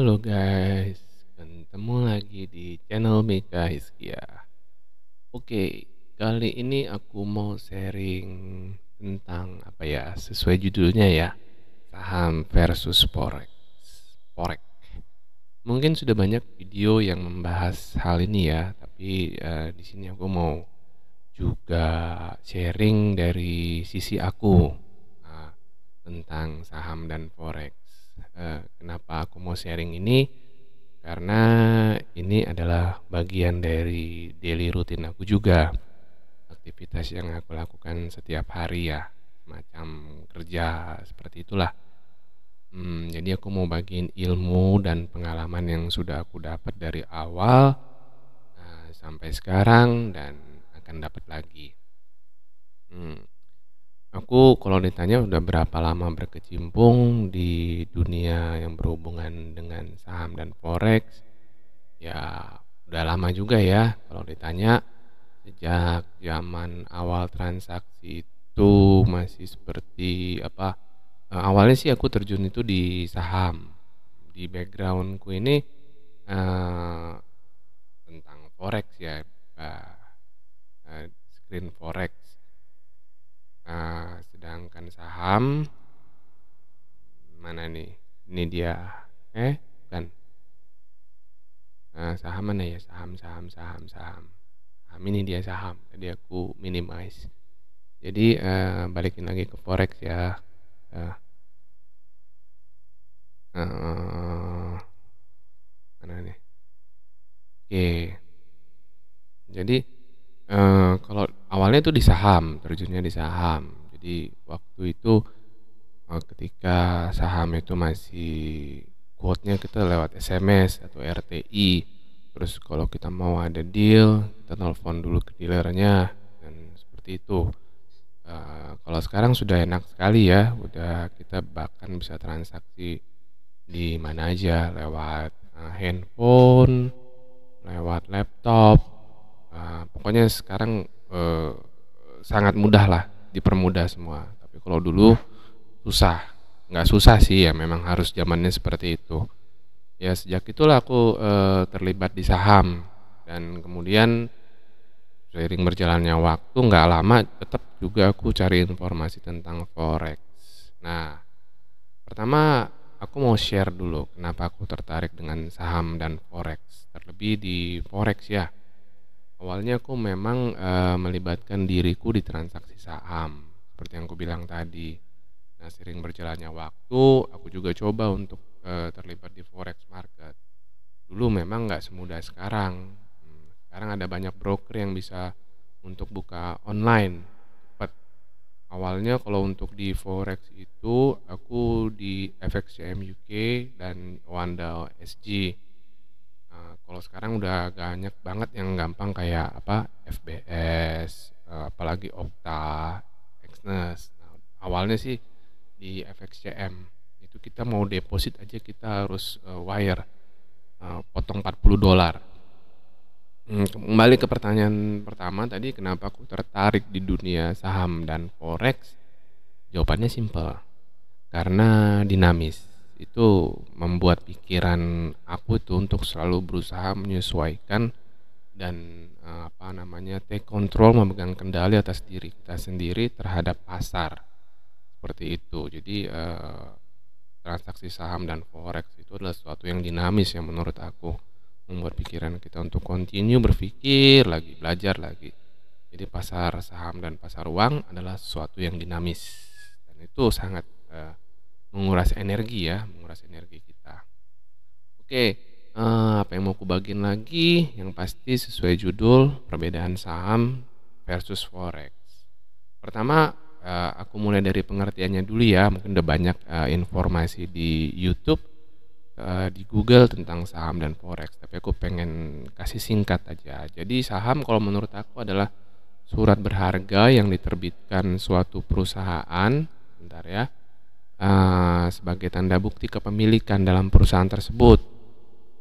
Halo guys, ketemu lagi di channel Mega Hiskia. Oke, kali ini aku mau sharing tentang apa ya, sesuai judulnya ya, saham versus forex. Forex. Mungkin sudah banyak video yang membahas hal ini ya, tapi uh, di sini aku mau juga sharing dari sisi aku uh, tentang saham dan forex Eh, kenapa aku mau sharing ini karena ini adalah bagian dari daily rutin aku juga aktivitas yang aku lakukan setiap hari ya macam kerja seperti itulah hmm, jadi aku mau bagiin ilmu dan pengalaman yang sudah aku dapat dari awal eh, sampai sekarang dan akan dapat lagi hmm, Aku kalau ditanya udah berapa lama berkecimpung di dunia yang berhubungan dengan saham dan forex, ya udah lama juga ya kalau ditanya sejak zaman awal transaksi itu masih seperti apa eh, awalnya sih aku terjun itu di saham di backgroundku ini eh, tentang forex ya eh, eh screen forex Nah, sedangkan saham mana nih? Ini dia. Eh, kan Nah, saham mana ya? Saham, saham, saham, saham. Saham ini dia saham. jadi aku minimize. Jadi eh, balikin lagi ke forex ya. Eh, eh, mana nih? Oke. Jadi Eh, kalau awalnya itu di saham, terjunnya di saham. Jadi waktu itu, eh, ketika saham itu masih quote-nya kita lewat SMS atau RTI. Terus kalau kita mau ada deal, kita telepon dulu ke dealernya dan seperti itu. Eh, kalau sekarang sudah enak sekali ya, udah kita bahkan bisa transaksi di mana aja lewat, handphone, lewat laptop Ah, pokoknya sekarang uh, sangat mudah lah dipermudah semua tapi kalau dulu susah nggak susah sih ya memang harus zamannya seperti itu ya sejak itulah aku eh, terlibat di saham dan kemudian seiring berjalannya waktu nggak lama tetap juga aku cari informasi tentang forex nah pertama aku mau share dulu kenapa aku tertarik dengan saham dan forex terlebih di forex ya Awalnya aku memang e, melibatkan diriku di transaksi saham, seperti yang aku bilang tadi. Nah, sering berjalannya waktu, aku juga coba untuk e, terlibat di forex market. Dulu memang nggak semudah sekarang. Hmm, sekarang ada banyak broker yang bisa untuk buka online cepat. Awalnya kalau untuk di forex itu aku di FXCM UK dan Wanda SG Eh, kalau sekarang udah banyak banget yang gampang kayak apa FBS, eh, apalagi Okta, Exynos. Nah, awalnya sih di FXCM itu kita mau deposit aja kita harus uh, wire uh, potong 40 dolar. Hmm, kembali ke pertanyaan pertama tadi kenapa aku tertarik di dunia saham dan forex? Jawabannya simple, Karena dinamis itu membuat pikiran aku itu untuk selalu berusaha menyesuaikan dan eh, apa namanya take control memegang kendali atas diri kita sendiri terhadap pasar seperti itu jadi eh, transaksi saham dan forex itu adalah sesuatu yang dinamis yang menurut aku membuat pikiran kita untuk continue berpikir lagi belajar lagi jadi pasar saham dan pasar uang adalah sesuatu yang dinamis dan itu sangat eh, menguras energi ya menguras energi kita oke eh, apa yang mau aku bagiin lagi yang pasti sesuai judul perbedaan saham versus forex pertama eh, aku mulai dari pengertiannya dulu ya mungkin udah banyak eh, informasi di YouTube di Google tentang saham dan forex tapi aku pengen kasih singkat aja jadi saham kalau menurut aku adalah surat berharga yang diterbitkan suatu perusahaan bentar ya Ah, sebagai tanda bukti kepemilikan dalam perusahaan tersebut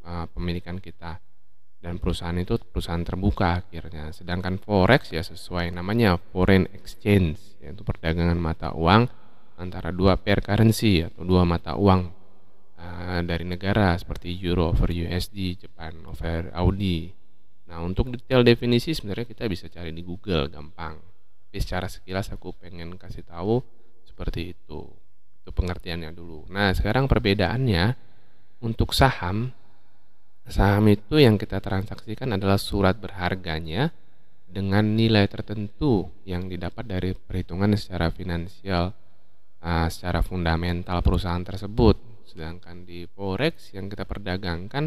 uh, pemilikan kita dan perusahaan itu perusahaan terbuka akhirnya sedangkan forex ya sesuai namanya foreign exchange yaitu perdagangan mata uang antara dua pair currency atau dua mata uang uh, dari negara seperti euro over USD, Jepang over Audi. Nah, untuk detail definisi sebenarnya kita bisa cari di Google gampang. Tapi secara sekilas aku pengen kasih tahu seperti itu itu pengertiannya dulu nah sekarang perbedaannya untuk saham saham itu yang kita transaksikan adalah surat berharganya dengan nilai tertentu yang didapat dari perhitungan secara finansial uh, secara fundamental perusahaan tersebut sedangkan di forex yang kita perdagangkan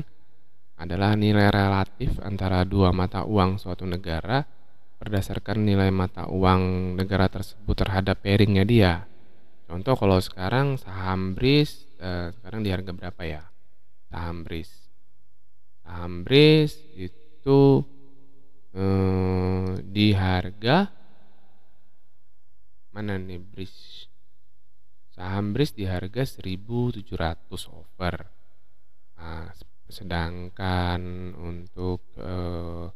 adalah nilai relatif antara dua mata uang suatu negara berdasarkan nilai mata uang negara tersebut terhadap pairingnya dia. Contoh kalau sekarang saham BRIS eh, sekarang di harga berapa ya? Saham BRIS. Saham BRIS itu eh, di harga mana nih BRIS? Saham BRIS di harga 1.700 over. Nah, sedangkan untuk eh,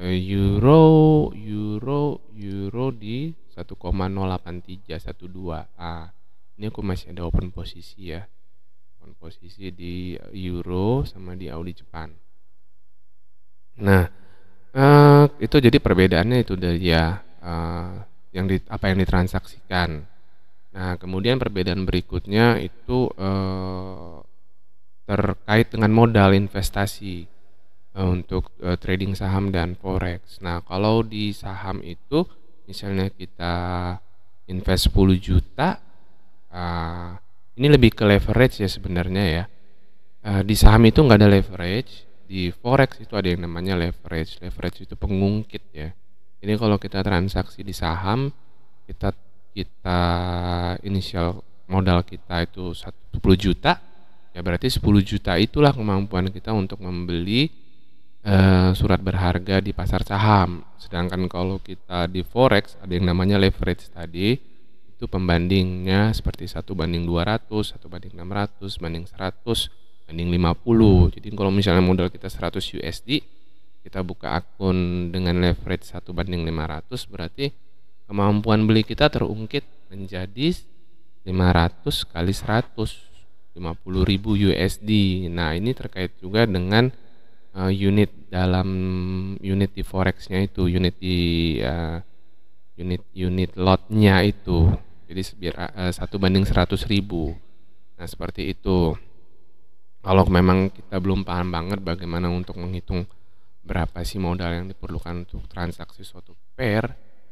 Eh, euro euro euro di 1,08312 ah ini aku masih ada open posisi ya open posisi di eh, euro sama di Audi Jepang nah eh, itu jadi perbedaannya itu dari ya eh, yang di, apa yang ditransaksikan nah kemudian perbedaan berikutnya itu eh, terkait dengan modal investasi Eh, untuk uh, trading saham dan forex. Nah, kalau di saham itu misalnya kita invest 10 juta uh, ini lebih ke leverage ya sebenarnya ya. Uh, di saham itu nggak ada leverage, di forex itu ada yang namanya leverage. Leverage itu pengungkit ya. Ini kalau kita transaksi di saham kita kita inisial modal kita itu 10 juta ya berarti 10 juta itulah kemampuan kita untuk membeli Eh, surat berharga di pasar saham. Sedangkan kalau kita di forex ada yang namanya leverage tadi itu pembandingnya seperti satu banding 200, satu banding 600, banding 100, banding 50. Jadi kalau misalnya modal kita 100 USD, kita buka akun dengan leverage satu banding 500 berarti kemampuan beli kita terungkit menjadi 500 kali 100 50 ribu USD. Nah, ini terkait juga dengan uh, unit dalam unit di forexnya itu unit di uh, unit unit lotnya itu jadi eh, satu uh, banding seratus ribu nah seperti itu kalau memang kita belum paham banget bagaimana untuk menghitung berapa sih modal yang diperlukan untuk transaksi suatu pair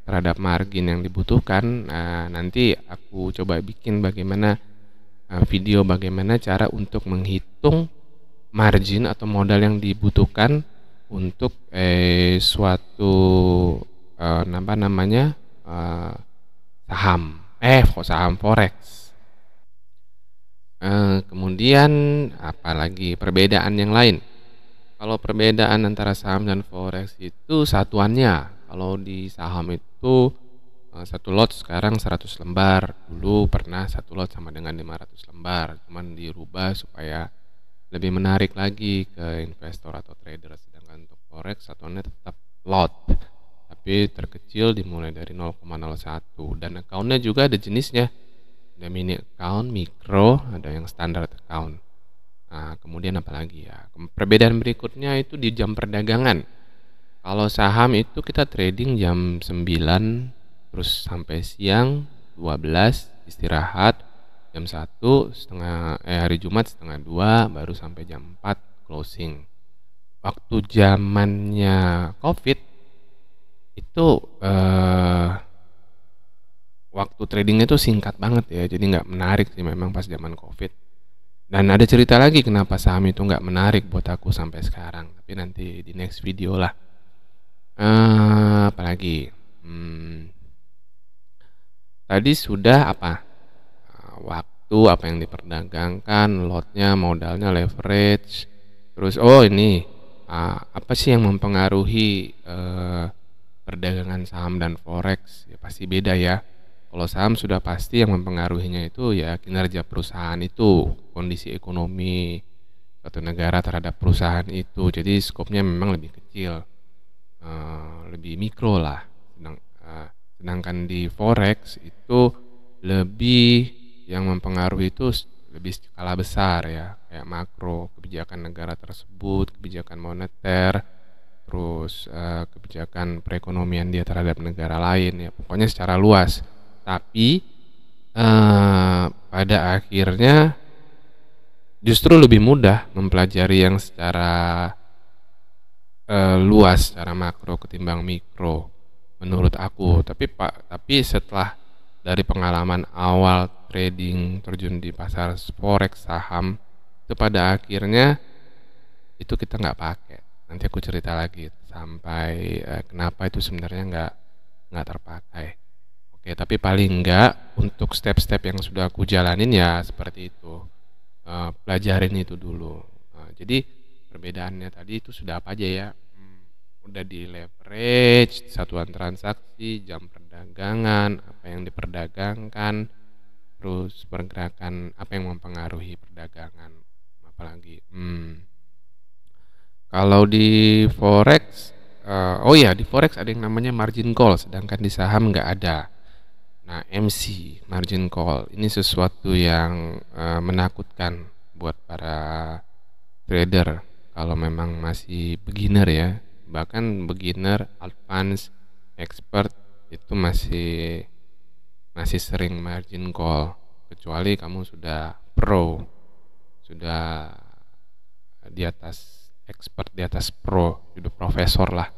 terhadap margin yang dibutuhkan nah, nanti aku coba bikin bagaimana video bagaimana cara untuk menghitung margin atau modal yang dibutuhkan untuk eh, suatu eh, apa namanya eh, saham eh kok saham forex eh, kemudian apalagi perbedaan yang lain kalau perbedaan antara saham dan forex itu satuannya kalau di saham itu eh, satu lot sekarang 100 lembar dulu pernah satu lot sama dengan 500 lembar cuman dirubah supaya lebih menarik lagi ke investor atau trader sedangkan untuk forex net tetap lot tapi terkecil dimulai dari 0,01 dan accountnya juga ada jenisnya ada mini account, mikro, ada yang standar account nah kemudian apa lagi ya perbedaan berikutnya itu di jam perdagangan kalau saham itu kita trading jam 9 terus sampai siang 12 istirahat jam satu setengah eh hari Jumat setengah dua baru sampai jam 4 closing waktu zamannya covid itu eh, waktu tradingnya itu singkat banget ya jadi nggak menarik sih memang pas zaman covid dan ada cerita lagi kenapa saham itu nggak menarik buat aku sampai sekarang tapi nanti di next video lah eh, apalagi hmm, tadi sudah apa waktu apa yang diperdagangkan lotnya modalnya leverage terus oh ini ah, apa sih yang mempengaruhi uh, perdagangan saham dan forex ya pasti beda ya kalau saham sudah pasti yang mempengaruhinya itu ya kinerja perusahaan itu kondisi ekonomi atau negara terhadap perusahaan itu jadi skopnya memang lebih kecil uh, lebih mikro lah ah, sedangkan di forex itu lebih yang mempengaruhi itu lebih skala besar ya kayak makro kebijakan negara tersebut kebijakan moneter terus eh, kebijakan perekonomian dia terhadap negara lain ya pokoknya secara luas tapi eh, pada akhirnya justru lebih mudah mempelajari yang secara eh, luas secara makro ketimbang mikro menurut aku tapi pak tapi setelah dari pengalaman awal trading, terjun di pasar forex, saham, itu pada akhirnya itu kita nggak pakai. Nanti aku cerita lagi sampai eh, kenapa itu sebenarnya nggak nggak terpakai. Oke, tapi paling nggak untuk step-step yang sudah aku jalanin ya seperti itu. Eh, pelajarin itu dulu. Eh, jadi perbedaannya tadi itu sudah apa aja ya? Hmm, udah di leverage satuan transaksi jam perdagangan apa yang diperdagangkan terus pergerakan apa yang mempengaruhi perdagangan apalagi hmm. kalau di forex uh, oh ya di forex ada yang namanya margin call sedangkan di saham nggak ada nah MC margin call ini sesuatu yang uh, menakutkan buat para trader kalau memang masih beginner ya bahkan beginner advance expert itu masih masih sering margin call kecuali kamu sudah pro sudah di atas expert di atas pro sudah profesor lah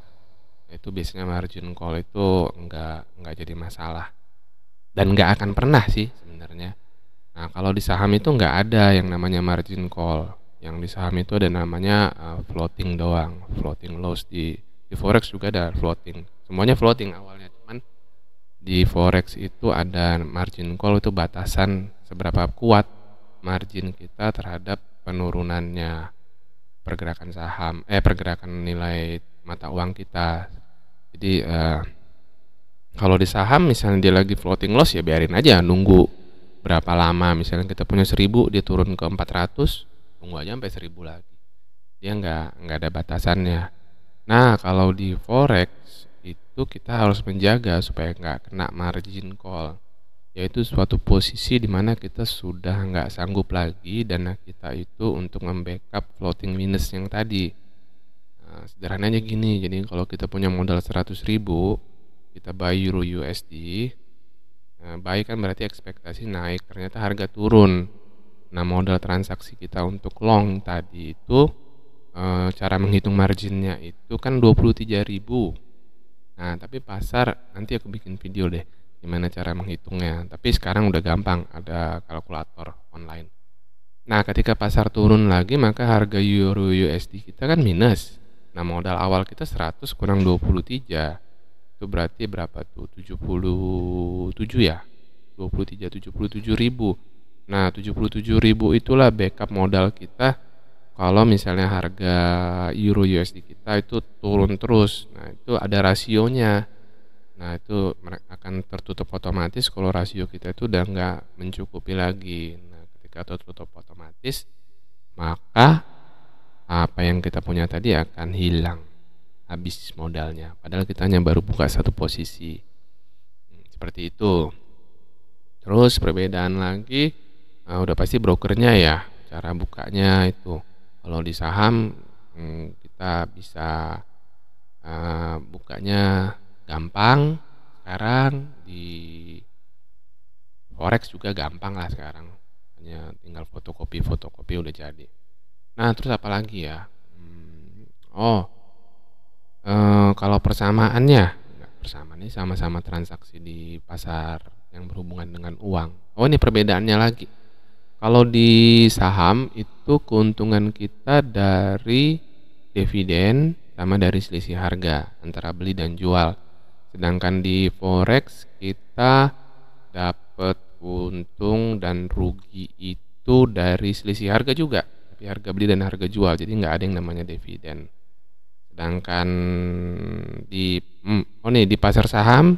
itu biasanya margin call itu nggak nggak jadi masalah dan nggak akan pernah sih sebenarnya nah kalau di saham itu nggak ada yang namanya margin call yang di saham itu ada namanya eh, floating doang floating loss di di forex juga ada floating semuanya floating awal di forex itu ada margin call itu batasan seberapa kuat margin kita terhadap penurunannya pergerakan saham eh pergerakan nilai mata uang kita jadi eh, kalau di saham misalnya dia lagi floating loss ya biarin aja nunggu berapa lama misalnya kita punya 1000 dia turun ke 400 tunggu aja sampai 1000 lagi dia nggak nggak ada batasannya nah kalau di forex itu kita harus menjaga supaya nggak kena margin call yaitu suatu posisi di mana kita sudah nggak sanggup lagi dana kita itu untuk membackup floating minus yang tadi nah, sederhananya gini jadi kalau kita punya modal 100 ribu kita buy euro USD nah, buy kan berarti ekspektasi naik ternyata harga turun nah modal transaksi kita untuk long tadi itu eh, cara menghitung marginnya itu kan 23 ribu Nah, tapi pasar nanti aku bikin video deh gimana cara menghitungnya. Tapi sekarang udah gampang, ada kalkulator online. Nah, ketika pasar turun lagi maka harga euro USD kita kan minus. Nah, modal awal kita 100 kurang 23. Itu berarti berapa tuh? 77 ya. 23 77 Nah, 77.000 itulah backup modal kita kalau misalnya harga euro USD kita itu turun terus nah itu ada rasionya nah itu akan tertutup otomatis kalau rasio kita itu udah nggak mencukupi lagi nah ketika tertutup otomatis maka apa yang kita punya tadi akan hilang habis modalnya padahal kita hanya baru buka satu posisi hmm, seperti itu terus perbedaan lagi nah, udah pasti brokernya ya cara bukanya itu kalau di saham hmm, kita bisa uh, bukanya gampang sekarang di forex juga gampang lah sekarang hanya tinggal fotokopi fotokopi udah jadi nah terus apa lagi ya hmm, oh uh, kalau persamaannya persamaannya sama-sama transaksi di pasar yang berhubungan dengan uang oh ini perbedaannya lagi kalau di saham itu keuntungan kita dari dividen sama dari selisih harga antara beli dan jual. Sedangkan di forex kita dapat untung dan rugi itu dari selisih harga juga, tapi harga beli dan harga jual. Jadi nggak ada yang namanya dividen. Sedangkan di hmm, oh nih di pasar saham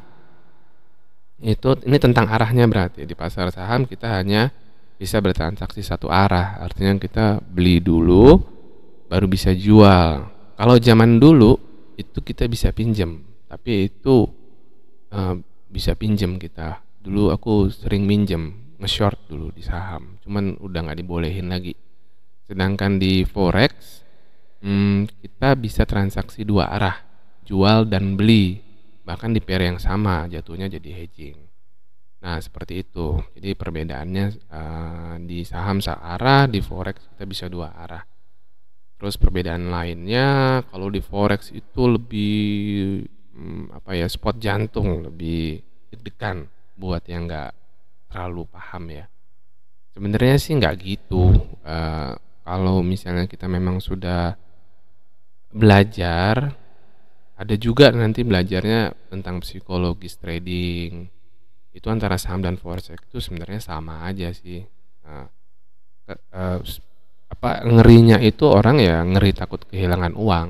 itu ini tentang arahnya berarti di pasar saham kita hanya bisa bertransaksi satu arah. Artinya kita beli dulu baru bisa jual. Kalau zaman dulu itu kita bisa pinjam, tapi itu uh, bisa pinjam kita. Dulu aku sering minjem, nge-short dulu di saham. Cuman udah nggak dibolehin lagi. Sedangkan di forex hmm, kita bisa transaksi dua arah, jual dan beli. Bahkan di pair yang sama jatuhnya jadi hedging. Nah, seperti itu. Jadi perbedaannya uh, di saham searah, di forex kita bisa dua arah. Terus perbedaan lainnya kalau di forex itu lebih hmm, apa ya, spot jantung, lebih deg-degan buat yang nggak terlalu paham ya. Sebenarnya sih nggak gitu. Uh, kalau misalnya kita memang sudah belajar, ada juga nanti belajarnya tentang psikologis trading itu antara saham dan forex itu sebenarnya sama aja sih nah, eh, eh, apa ngerinya itu orang ya ngeri takut kehilangan uang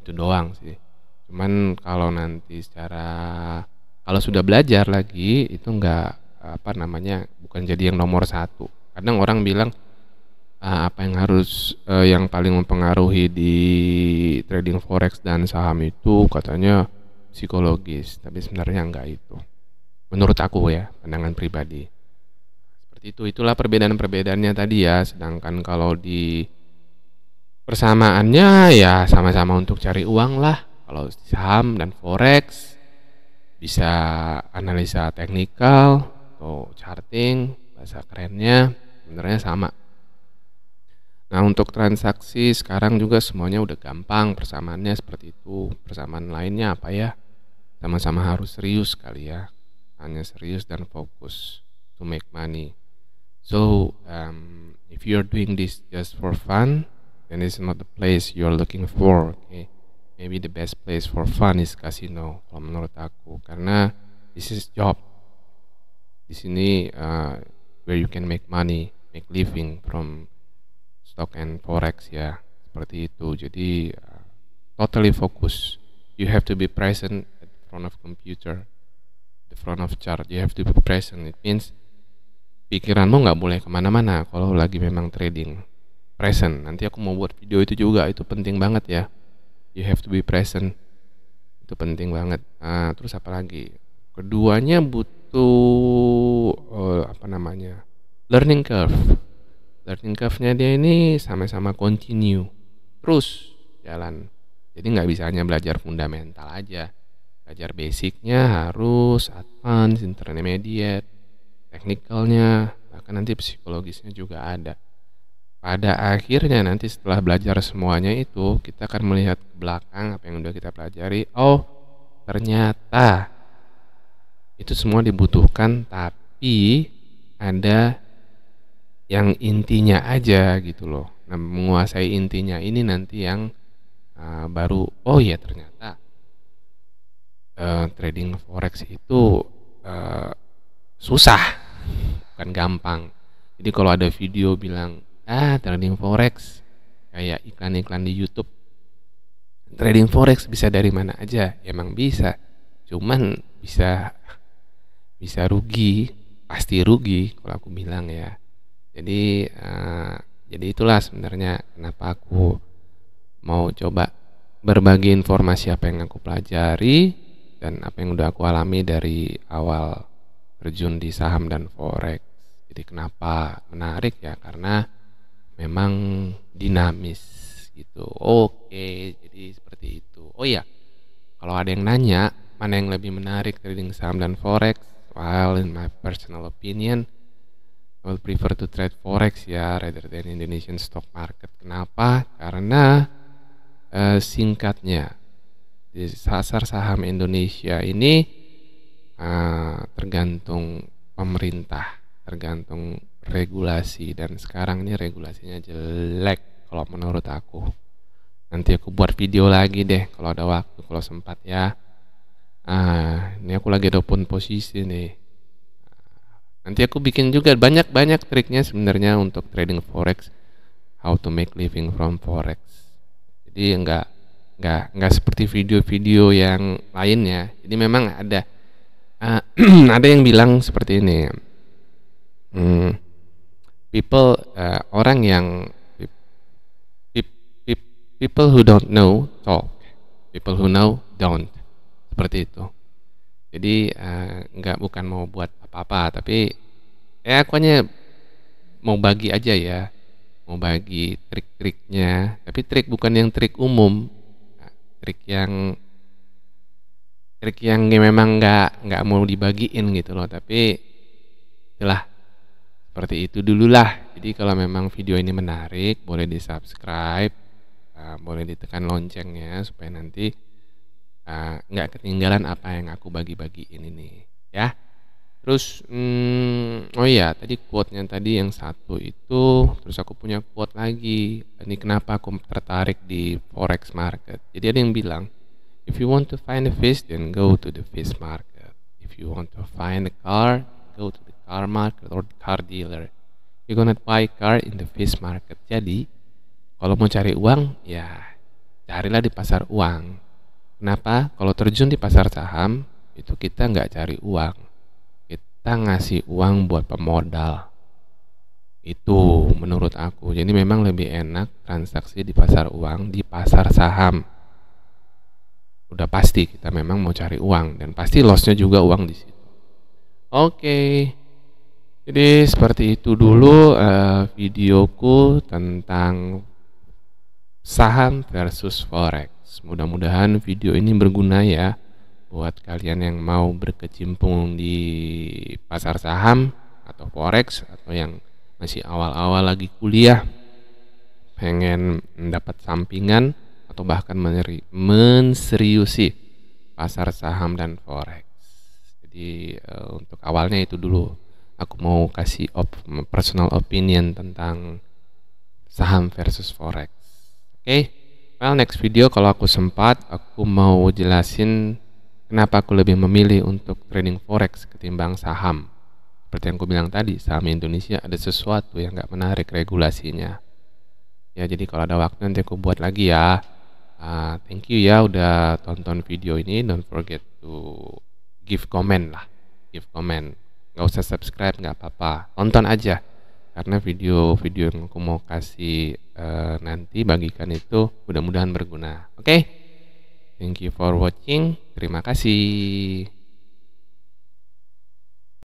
itu doang sih cuman kalau nanti secara kalau sudah belajar lagi itu nggak apa namanya bukan jadi yang nomor satu kadang orang bilang ah, apa yang harus eh, yang paling mempengaruhi di trading forex dan saham itu katanya psikologis tapi sebenarnya enggak itu menurut aku ya pandangan pribadi seperti itu itulah perbedaan-perbedaannya tadi ya sedangkan kalau di persamaannya ya sama-sama untuk cari uang lah kalau saham dan forex bisa analisa teknikal atau charting bahasa kerennya sebenarnya sama Nah untuk transaksi sekarang juga semuanya udah gampang persamaannya seperti itu persamaan lainnya apa ya sama-sama harus serius kali ya hanya serius dan fokus to make money so um, if are doing this just for fun then it's not the place you are looking for okay maybe the best place for fun is casino kalau menurut aku karena this is job di sini uh, where you can make money make living from stock and forex ya seperti itu jadi uh, totally focus you have to be present at front of computer front of chart you have to be present it means pikiranmu nggak boleh kemana-mana kalau lagi memang trading present nanti aku mau buat video itu juga itu penting banget ya you have to be present itu penting banget nah, terus apa lagi keduanya butuh oh, apa namanya learning curve learning curve-nya dia ini sama-sama continue terus jalan jadi nggak bisa hanya belajar fundamental aja belajar basicnya harus advance intermediate teknikalnya bahkan nanti psikologisnya juga ada pada akhirnya nanti setelah belajar semuanya itu kita akan melihat ke belakang apa yang udah kita pelajari oh ternyata itu semua dibutuhkan tapi ada yang intinya aja gitu loh nah menguasai intinya ini nanti yang uh, baru oh iya ternyata Eh, trading forex itu uh, susah bukan gampang jadi kalau ada video bilang ah trading forex kayak iklan-iklan di YouTube trading forex bisa dari mana aja emang bisa cuman bisa bisa rugi pasti rugi kalau aku bilang ya jadi uh, jadi itulah sebenarnya kenapa aku mau coba berbagi informasi apa yang aku pelajari dan apa yang udah aku alami dari awal terjun di saham dan forex. Jadi kenapa menarik ya? Karena memang dinamis gitu. Oke, jadi seperti itu. Oh iya, kalau ada yang nanya mana yang lebih menarik trading saham dan forex, well in my personal opinion, I will prefer to trade forex ya rather than Indonesian stock market. Kenapa? Karena eh, singkatnya di pasar saham Indonesia ini uh, tergantung pemerintah, tergantung regulasi dan sekarang ini regulasinya jelek kalau menurut aku. Nanti aku buat video lagi deh kalau ada waktu, kalau sempat ya. Ah, ini aku lagi ada pun posisi nih. Nanti aku bikin juga banyak-banyak triknya sebenarnya untuk trading forex, how to make living from forex. Jadi enggak nggak nggak seperti video-video yang lainnya jadi memang ada uh, ada yang bilang seperti ini hmm, people uh, orang yang people who don't know talk people who know don't seperti itu jadi uh, nggak bukan mau buat apa-apa tapi ya aku hanya mau bagi aja ya mau bagi trik-triknya tapi trik bukan yang trik umum trik yang trik yang memang nggak nggak mau dibagiin gitu loh tapi itulah seperti itu dulu lah jadi kalau memang video ini menarik boleh di subscribe uh, eh, boleh ditekan loncengnya supaya nanti eh, nggak uh, ketinggalan apa yang aku bagi-bagiin ini ya Terus hmm, oh iya tadi quote-nya tadi yang satu itu terus aku punya quote lagi. Ini kenapa aku tertarik di forex market. Jadi ada yang bilang if you want to find a fish then go to the fish market. If you want to find a car go to the car market or the car dealer. You gonna buy car in the fish market. Jadi kalau mau cari uang ya carilah di pasar uang. Kenapa? Kalau terjun di pasar saham itu kita nggak cari uang kita ngasih uang buat pemodal itu hmm. menurut aku jadi memang lebih enak transaksi di pasar uang di pasar saham udah pasti kita memang mau cari uang dan pasti lossnya juga uang di situ oke okay. jadi seperti itu dulu uh, videoku tentang saham versus forex mudah-mudahan video ini berguna ya buat kalian yang mau berkecimpung di pasar saham atau forex atau yang masih awal-awal lagi kuliah pengen mendapat sampingan atau bahkan meneri menseriusi pasar saham dan forex. Jadi e, untuk awalnya itu dulu aku mau kasih op personal opinion tentang saham versus forex. Oke, okay? well next video kalau aku sempat aku mau jelasin Kenapa aku lebih memilih untuk trading forex ketimbang saham? Seperti yang aku bilang tadi, saham Indonesia ada sesuatu yang nggak menarik regulasinya. Ya, jadi kalau ada waktu nanti aku buat lagi ya. Uh, thank you ya udah tonton video ini. Don't forget to give comment lah. Give comment. Gak usah subscribe, nggak apa-apa. Tonton aja. Karena video-video yang aku mau kasih uh, nanti bagikan itu mudah-mudahan berguna. Oke? Okay? Thank you for watching. Terima kasih.